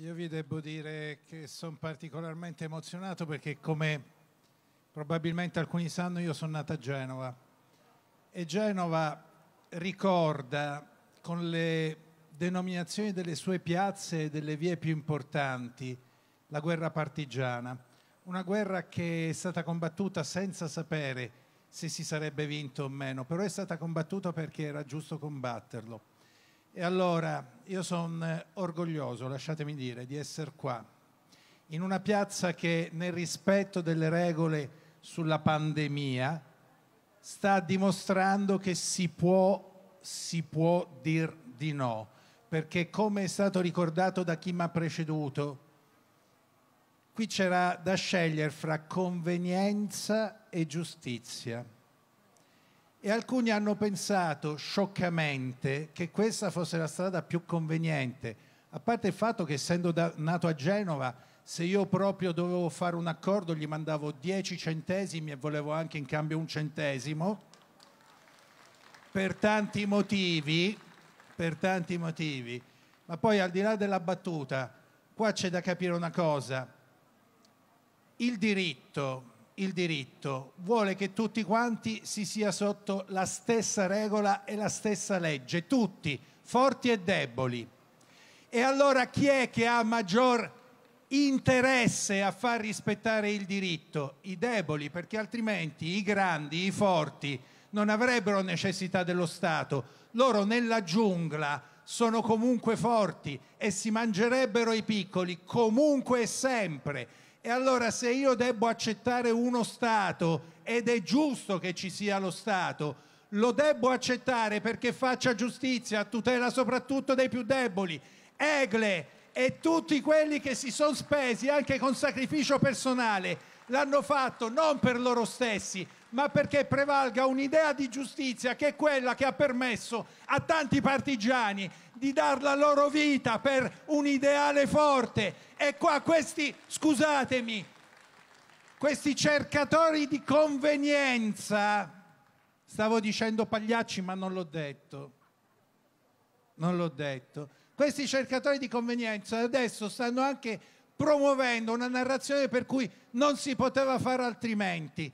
Io vi devo dire che sono particolarmente emozionato perché come probabilmente alcuni sanno io sono nata a Genova e Genova ricorda con le denominazioni delle sue piazze e delle vie più importanti la guerra partigiana, una guerra che è stata combattuta senza sapere se si sarebbe vinto o meno, però è stata combattuta perché era giusto combatterlo e allora io sono eh, orgoglioso, lasciatemi dire, di essere qua, in una piazza che nel rispetto delle regole sulla pandemia sta dimostrando che si può, si può dir di no, perché come è stato ricordato da chi mi ha preceduto, qui c'era da scegliere fra convenienza e giustizia e alcuni hanno pensato scioccamente che questa fosse la strada più conveniente, a parte il fatto che essendo da, nato a Genova, se io proprio dovevo fare un accordo gli mandavo 10 centesimi e volevo anche in cambio un centesimo, per tanti motivi, per tanti motivi. Ma poi al di là della battuta, qua c'è da capire una cosa. Il diritto il diritto, vuole che tutti quanti si sia sotto la stessa regola e la stessa legge, tutti, forti e deboli. E allora chi è che ha maggior interesse a far rispettare il diritto? I deboli, perché altrimenti i grandi, i forti, non avrebbero necessità dello Stato. Loro nella giungla sono comunque forti e si mangerebbero i piccoli comunque e sempre e allora se io debbo accettare uno Stato, ed è giusto che ci sia lo Stato, lo debbo accettare perché faccia giustizia a tutela soprattutto dei più deboli. Egle e tutti quelli che si sono spesi anche con sacrificio personale l'hanno fatto non per loro stessi, ma perché prevalga un'idea di giustizia che è quella che ha permesso a tanti partigiani di dar la loro vita per un ideale forte. E qua questi, scusatemi, questi cercatori di convenienza, stavo dicendo pagliacci ma non l'ho detto, non l'ho detto, questi cercatori di convenienza adesso stanno anche promuovendo una narrazione per cui non si poteva fare altrimenti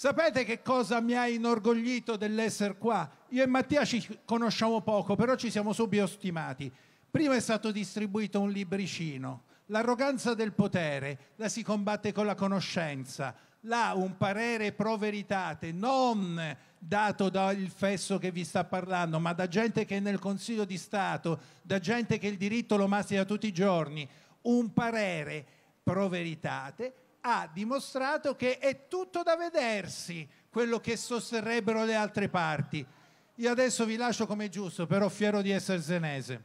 Sapete che cosa mi ha inorgoglito dell'essere qua? Io e Mattia ci conosciamo poco, però ci siamo subito stimati. Prima è stato distribuito un libricino. L'arroganza del potere la si combatte con la conoscenza. Là un parere pro veritate, non dato dal fesso che vi sta parlando, ma da gente che è nel Consiglio di Stato, da gente che il diritto lo mastica tutti i giorni. Un parere pro veritate ha dimostrato che è tutto da vedersi quello che sosterrebbero le altre parti. Io adesso vi lascio com'è giusto, però fiero di essere senese.